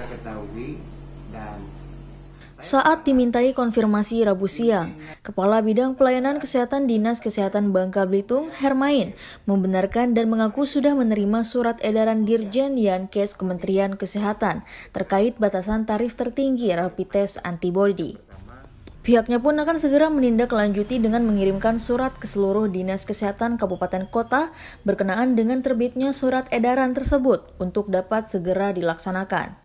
mereka ketahui dan saat dimintai konfirmasi Rabu siang, Kepala Bidang Pelayanan Kesehatan Dinas Kesehatan Bangka Belitung, Hermain, membenarkan dan mengaku sudah menerima surat edaran Dirjen Yankes Kementerian Kesehatan terkait batasan tarif tertinggi rapid test antibody. Pihaknya pun akan segera menindaklanjuti dengan mengirimkan surat ke seluruh dinas kesehatan kabupaten kota berkenaan dengan terbitnya surat edaran tersebut untuk dapat segera dilaksanakan.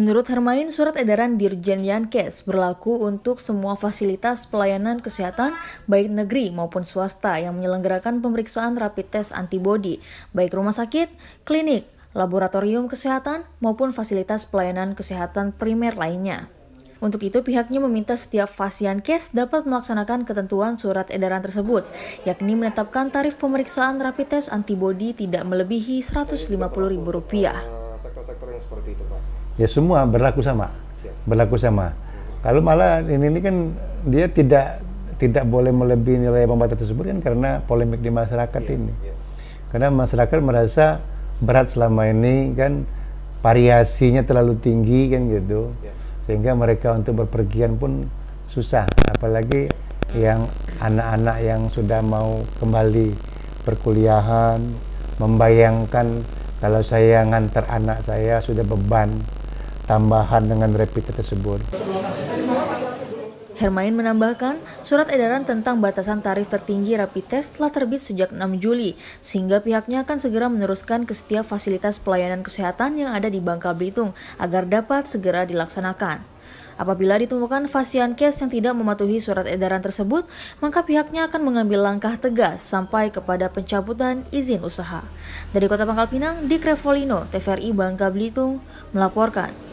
Menurut Hermain, surat edaran Dirjen Yankes berlaku untuk semua fasilitas pelayanan kesehatan baik negeri maupun swasta yang menyelenggarakan pemeriksaan rapid test antibody, baik rumah sakit, klinik, laboratorium kesehatan, maupun fasilitas pelayanan kesehatan primer lainnya. Untuk itu, pihaknya meminta setiap fasian case dapat melaksanakan ketentuan surat edaran tersebut, yakni menetapkan tarif pemeriksaan rapid test antibody tidak melebihi Rp150.000. Sektor-sektor yang ya semua berlaku sama berlaku sama kalau malah ini, ini kan dia tidak tidak boleh melebihi nilai pembatas tersebut kan karena polemik di masyarakat yeah, ini yeah. karena masyarakat merasa berat selama ini kan variasinya terlalu tinggi kan gitu yeah. sehingga mereka untuk berpergian pun susah apalagi yang anak-anak yang sudah mau kembali perkuliahan membayangkan kalau saya ngantar anak saya sudah beban tambahan dengan rapid tersebut. Hermain menambahkan, surat edaran tentang batasan tarif tertinggi rapid test telah terbit sejak 6 Juli, sehingga pihaknya akan segera meneruskan ke setiap fasilitas pelayanan kesehatan yang ada di Bangka Belitung agar dapat segera dilaksanakan. Apabila ditemukan pasien case yang tidak mematuhi surat edaran tersebut, maka pihaknya akan mengambil langkah tegas sampai kepada pencabutan izin usaha. Dari Kota Pangkal Pinang, Dik Revolino, TVRI Bangka Belitung, melaporkan.